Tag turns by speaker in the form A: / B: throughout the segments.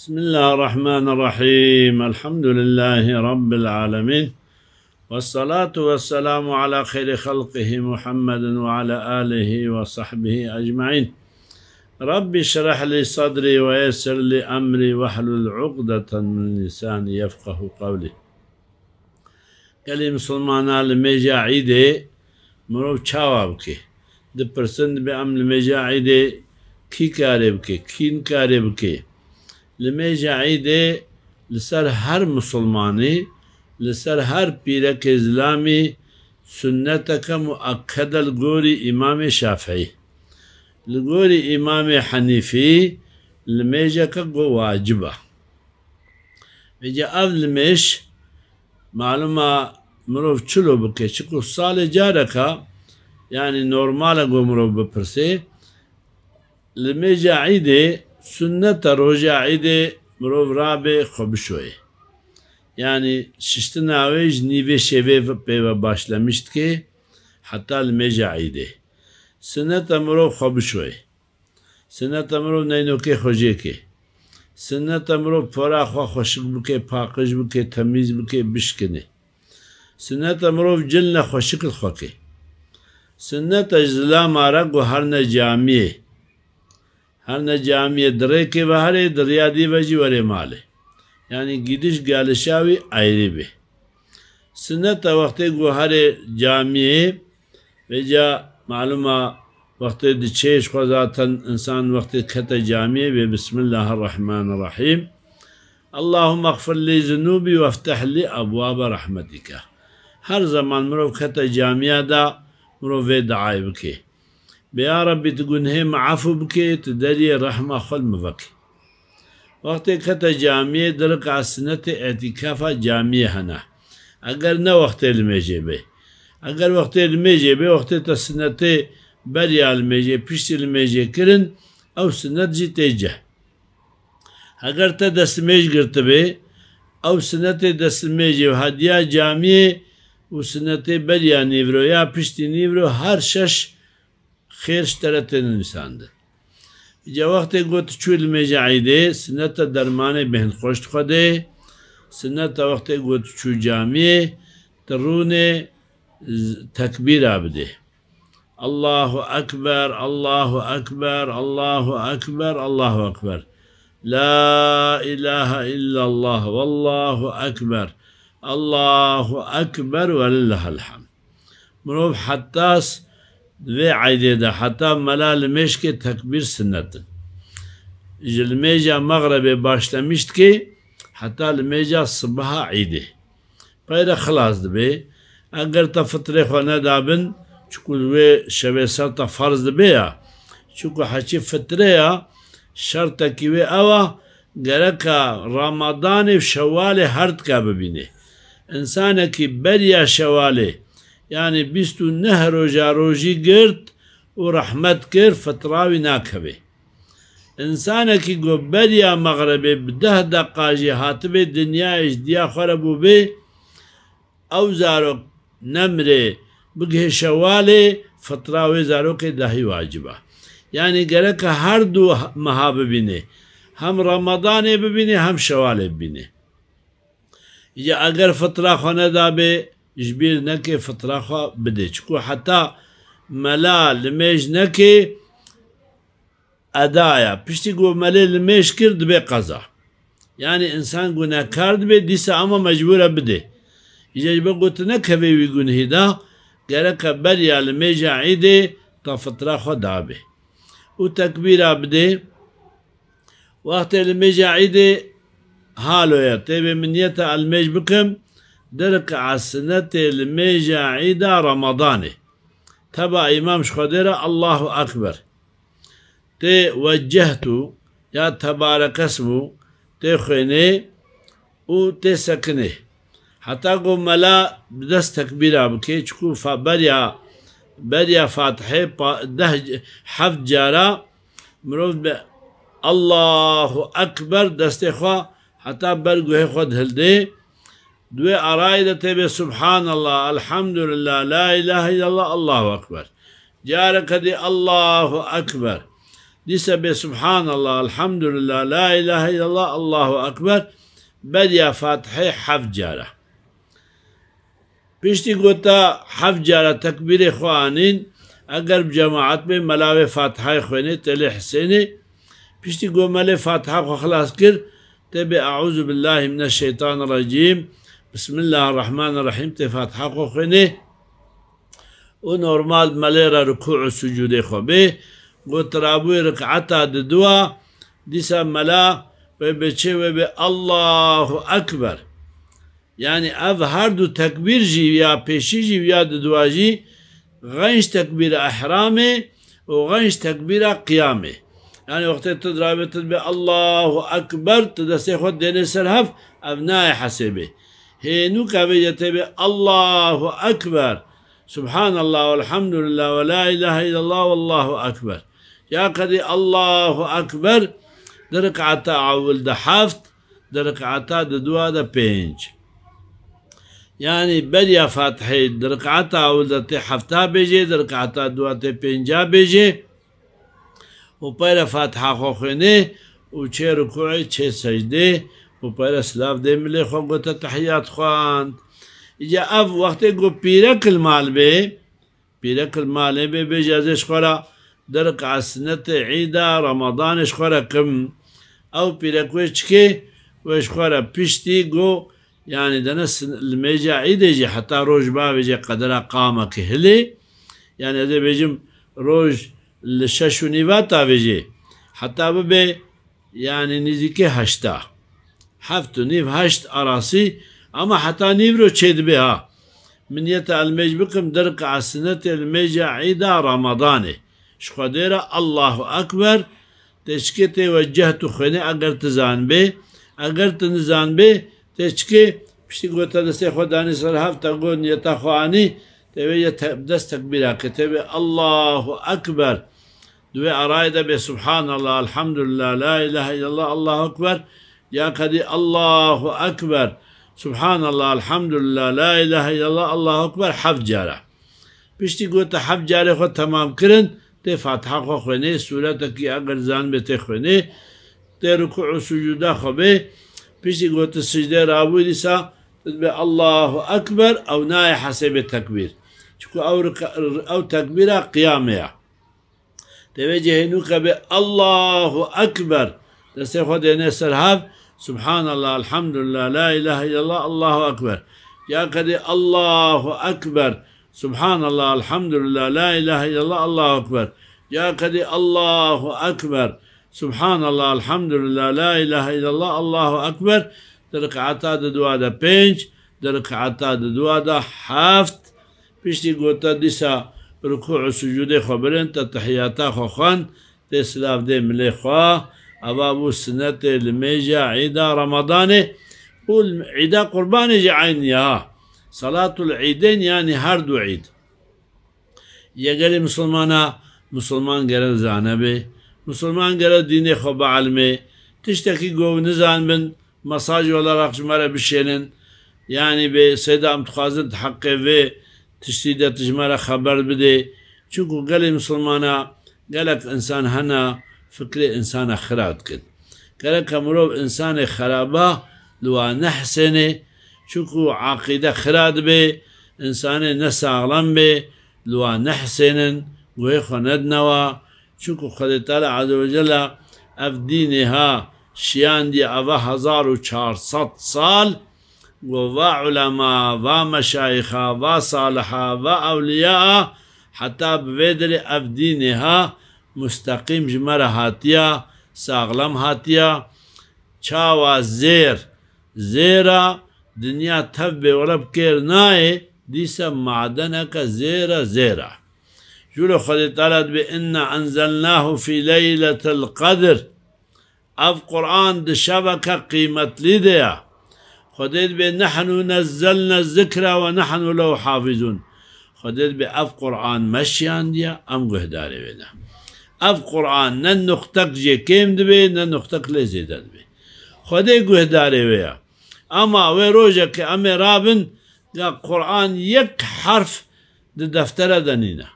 A: بسم الله الرحمن الرحيم الحمد لله رب العالمين والصلاة والسلام على خير خلقه محمد وعلى آله وصحبه أجمعين رب اشرح لي صدري ويسر لي أمري واحلل عقدة من لساني يفقه قولي كلمة سلمان لما جاء عيدي مرو چاوابكي دي پرسند بأم لما عيدي كي كاربكي كين كاربكي لميجا عیده لسر هر مسلماني لسر هر بيرك إسلامي سنتك مؤكدة لغوري إمام شافعي لغوري إمام حنيفي لميجك واجبة ميجا أول مش معلومة مروف چلو بكي چكو صالي جاركا يعني نورمالا قو مروف ببرسي لميجا عيدي sünnet roja ide mirov rabe xobşoy. Yani şişti navej nive şeve peve başlamıştı ki hatta meja ide. Sünnet mirov xobşoy. Sünnet mirov neynoke xojeke. Sünnet mirov para xwa xoşik buke pakij buke temiz buke bişkine. Sünnet mirov cilne xoşik xoke. Sünnet ejzla mara guharne camiye. هر نجامی دره که به هر دریادی بجی وره ماله یعنی گیدش گالشاوی آیری به سنت وقتی گو هر جامیه بجا معلومه وقتی دی چیش خوزاتن انسان وقتی کت جامیه به بسم الله الرحمن الرحیم اللهم اغفر لي ذنوبي وافتح لی ابواب رحمتی که هر زمان مروف کت جامعه دا مروف دعای بکه يا ربي تقول هم عفو بكي تدلي رحمة خل مبكي وقتی کتا جامعه درک عصنت اعتکاف جامعه هنه اگر نه وقت المجه به اگر وقت المجه به وقت تسنت بری المجه پیش المجه کرن او سنت جی تیجه اگر تا دسمج گرت به او سنت دسمج و هدیه جامعه و سنت بری نیورو یا پیشتی نیورو هر شش خیرش ترتن نویسنده اینجا وقتی گفت چول مجعیده سنت درمان بهن خوشت خوده سنت وقتی گفت چو جامعه ترون تکبیر عبده الله أكبر الله أكبر الله أكبر الله أكبر لا إله إلا الله والله أكبر الله أكبر ولله الحمد مروف حتاس ve aydede hatta melal meşke takbir sünnet. Jilmeca mağrebe başlamıştı ki hatta lmeca sabaha idi. Payda xilazdı be. Eğer ta fıtre xone dabin çünkü ve şevesar ta farzdı be ya. Çünkü haçi fıtre ya şarta ki ve ava gereka Ramazan-ı Şevval hart ka bebine. İnsana ki berya Şevval'i يعني بيستو نهرو جاروجي روژی گرت و رحمت کرد فتراوی ناکبه انسانکی گو بریا مغربه بده دقاجی حاطبه دنیایش دیا خوربو به او زارو نمره بگه شواله فتراوي زارو كي دهي واجبه يعني گره که هر دو محابه بینه هم رمضان ببینه هم شواله ببینه یا اگر فتره خونه دا جبير نكي فطره خواه بده چکو حتا ملا لمش نكي أدايا پشتی گو ملا لمش کرد به يعني انسان گناه کرد به دیسا اما مجبوره بده ایجا جبه گوت نکه بیوی گنهی دا گرک بریا لمش عیده تا فطره دابه و بده وقت لمش عيدي حالو تبي طيب تیبه منیتا المش بكم درق السنة الميجا عيدا رمضاني تبع إمام شخدرة الله أكبر تي وجهتو يا تبارك اسمو تي خيني و تي سكني حتى قو ملا بدست تكبيرا بكي چكو فبريا بريا فاتحي ده حفت جارا مروف الله أكبر دست خوا حتى برقوه خود هل هلده دوي أرايدة تبي سبحان الله الحمد لله لا إله إلا الله الله أكبر جارك دي الله أكبر دیسە بێ سبحان الله الحمد لله لا إله إلا الله الله أكبر بەدیا فاتحی حەفت جارە پشتی گوتا حەفت جارە خوانين خوانین ئەگەر جەماعات بێ مەلاوێ فاتحای خوێنێت تەلێ حسێنێ پشتی گۆمەلێ فاتحا خلاص کرد تبي أعوذ بالله من الشيطان الرجيم بسم الله الرحمن الرحيم تی فاتحه خو و نورمال ملی ركوع و سجوده خو بی گو ترابوی رکعتا ددوا ديسا ملا و بچه و بی الله أكبر يعني اف هر دو جي جی یا جي جی یا ددوا جي غنش تكبير احرامه و غنش تكبير قیامه يعني وقت تضرب تدبي الله اكبر تدسي خود دين سرحف ابناء حسبه هينو قبيلته تبي الله أكبر سبحان الله والحمد لله ولا إله إلا الله والله أكبر يا قدي الله أكبر درك عطا عول دحافت درك عطا ددوا دبينج يعني بريا فاتحي درك عطا عول ده حفتا بيجي درك عطا دوا دبينجا بيجي و پیر فاتحه خوخنه و چه سجده و پر اسلاف دی خو خوان گوتا تحیات خوان یا اف وقت گو پیرک المال بی پیرک المال بی بی جازش خورا درک عسنت عید رمضانش خورا کم او پیرکوش که وش خورا پشتی گو يعني دنس الميجا عيد يجي حتى روج باب يجي قدر قامك هلي يعني هذا بيجم روج الشش ونيفاتا بيجي حتى ببي يعني نزيكي هشتا حفت ونيف هشت أراسي أما حتى نيفرو تشيد بها من يتا الميج بكم درق على السنة الميجا عيدا رمضاني شخديرا الله أكبر تشكي توجهت خني أقر تزان بي أقر تنزان بي تشكي بشتي قوتا نسي خداني صرحف تقول يتا خواني تبي دست تكبيرك تبي الله أكبر دوي أرايدا بسبحان الله الحمد لله لا إله إلا الله الله أكبر يا قدي الله أكبر سبحان الله الحمد لله لا إله إلا الله الله أكبر حفت جاره بشتي گوت حفت جاره خو تمام كرن تي فاتحه خو خويني سورة کی أقر زان بتي خويني تي ركوع سجوده خو بي بشتي گوت سجده رابو ديسا تدبي الله أكبر أو ناي حسب التكبير چکو او, او تكبيرا تكبيره تي بجي نوکه بي الله أكبر دسته خود نه سرحاب سبحان الله الحمد لله لا إله إلا الله الله أكبر يا قدي الله أكبر سبحان الله الحمد لله لا إله إلا الله الله أكبر يا قدي الله أكبر سبحان الله الحمد لله لا إله إلا الله الله أكبر درك درقعتا دوادا بينج دوا دا حافت بيشتي قوتا ديسا ركوع سجود خبرين تتحياتا خوخان تسلاف دي ملي خواه أبا أبو سنة الميجا عيدا رمضان عيدا قربان جعين يا صلاة العيدين يعني هردو عيد يقال مسلمانا مسلمان قال زانبه مسلمان قال ديني خوب علمه تشتكي قو نزان من مساج ولا رقش مرة بشينن يعني بي أم تخازن تحقه في تشتيدة تجمرة خبر بده چونكو قال مسلمانا قالك إنسان هنا فكر انسان خراب كد كلك مروب انسان خرابا لو نحسن شكو عقيدة خراد بي انسان نساغلن بي لو نحسن ويخو ندنوا شكو خد تعالى عز وجل اف دينها شيان دي افا هزار و سال ووا علماء وا مشايخا وا صالحا وا اولياء حتى بفيدر اف دينها مستقيم جمر هاتيا ساغلم هاتيا چاوا زير زيرا دنیا تف بولب ورب کر نای دیسا معدنک زیرا زیرا جول خود تعالی انزلناه في ليلة القدر اف قرآن د شبکه قیمت لیده خدید به نحن نزلنا الذكرى ونحن لو حافظون خدید به اف قرآن مشيان ديا ام قهداري بیدم اف قرآن نه نختق جه کم دبه نه نختق لزیده دبه خده گوه داره ویا اما وی روژه که امه رابن ده قرآن یک حرف ده دفتره دنینه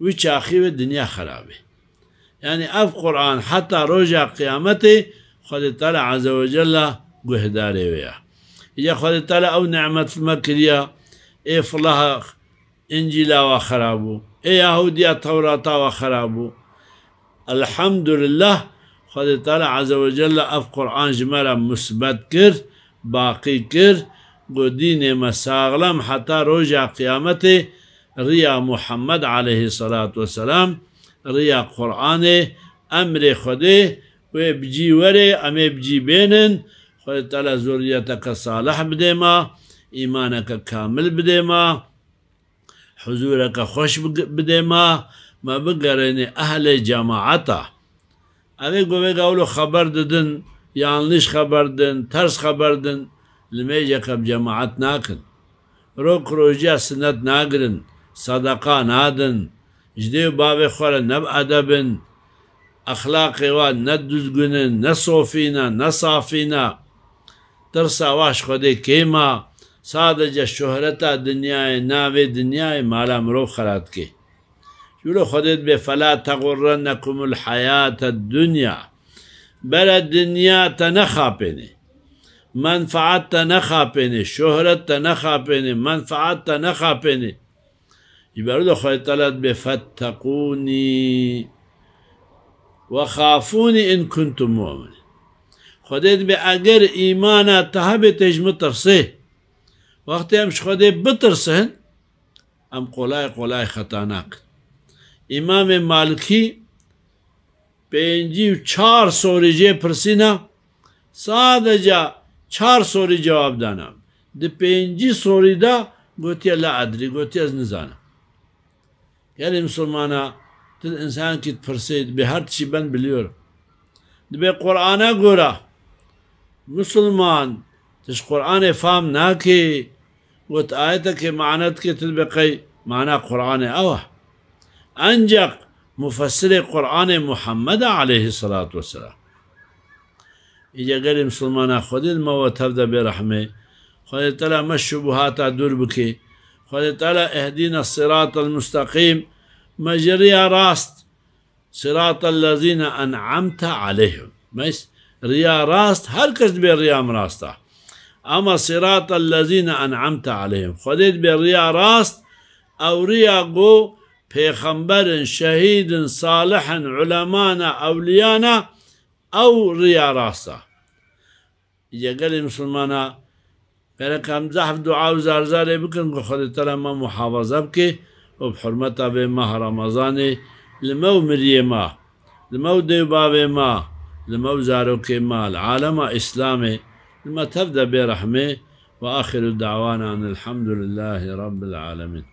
A: وی چاخی و دنیا خرابه یعنی اف قرآن حتی روژه قیامته خود تعالی عز و جل گوه داره ویا یا خود تعالی او نعمت مکریا ای فلاح انجیلا و خرابو ای یهودیا توراتا و خرابو خد تعالى عز وجل اف قرآن جمالا مثبت كر باقي كر گو مساغلم حتى رجع قيامته ريا محمد عليه الصلاة والسلام ريا قرآن امر خده وبجي وري أم بجي بينن خد تعالى زوريتك صالح بديما إيمانك كامل بديما حضورك خوش بديما ما بقريني أهل جماعته أذي قوي قولوا خبر ددن يعني ليش خبر دن ترس خبر دن لميجا قب جماعت ناكن روك روجا سنت ناقرن صدقا نادن جدي باب خور نب أدبن أخلاقي وان ندزقنن نصوفينا نصافينا ترسا واش خودي كيما ساده جا شهرتا دنیای ناوی دنیای مالا مرو خرات جلو خودت به فلا تغرنكم الحیات الدنيا بلا دنیا تا نخاپنه منفعت تا نخاپنه شهرت تا نخاپنه منفعت تا نخاپنه يبرد خوي طلعت بفتقوني وخافوني إن كنتم مؤمنين خديت بأجر إيمانا تهبتج مترسي وقت يمش خديت بترسن أم قولاي قولاي خطاناك امام مالکی پنجی چهار سوریجه پرسینا ساده چار سوری جواب دانم د پنجی سوری دا گوتی لا ادری گوتی از نزانم یعنی مسلمانا تل انسان کت پرسید به هر چی بند بلیور به قرآن گورا مسلمان تش قرآن فهم ناکی گوت آیت که معنات که تل بقی معنا قرآن اوه أنجق مفسر قرآن محمد عليه الصلاة والسلام اینجا قال مسلمان خود ما و برحمه خود تعالى ما الشبهات دور بکی خود تعالى اهدينا الصراط المستقيم مجری راست صراط الذين انعمت عليهم مش ريا راست هر کس به ریام راسته اما صراط الذين انعمت عليهم خودید به ریا راست او ريا قو peygamberin, şehidin, صالحن علمانا اولیانا او ریا راستا یگل مسلمانا برکم زحف دعا و زرزر بکن که خود تلا ما محافظه بکی و بحرمتا به ماه رمضان لمو مری ما لمو دیباب ما لمو زاروك ما العالم اسلامي لما تبدأ برحمه وآخر دعوانا أن الحمد لله رب العالمين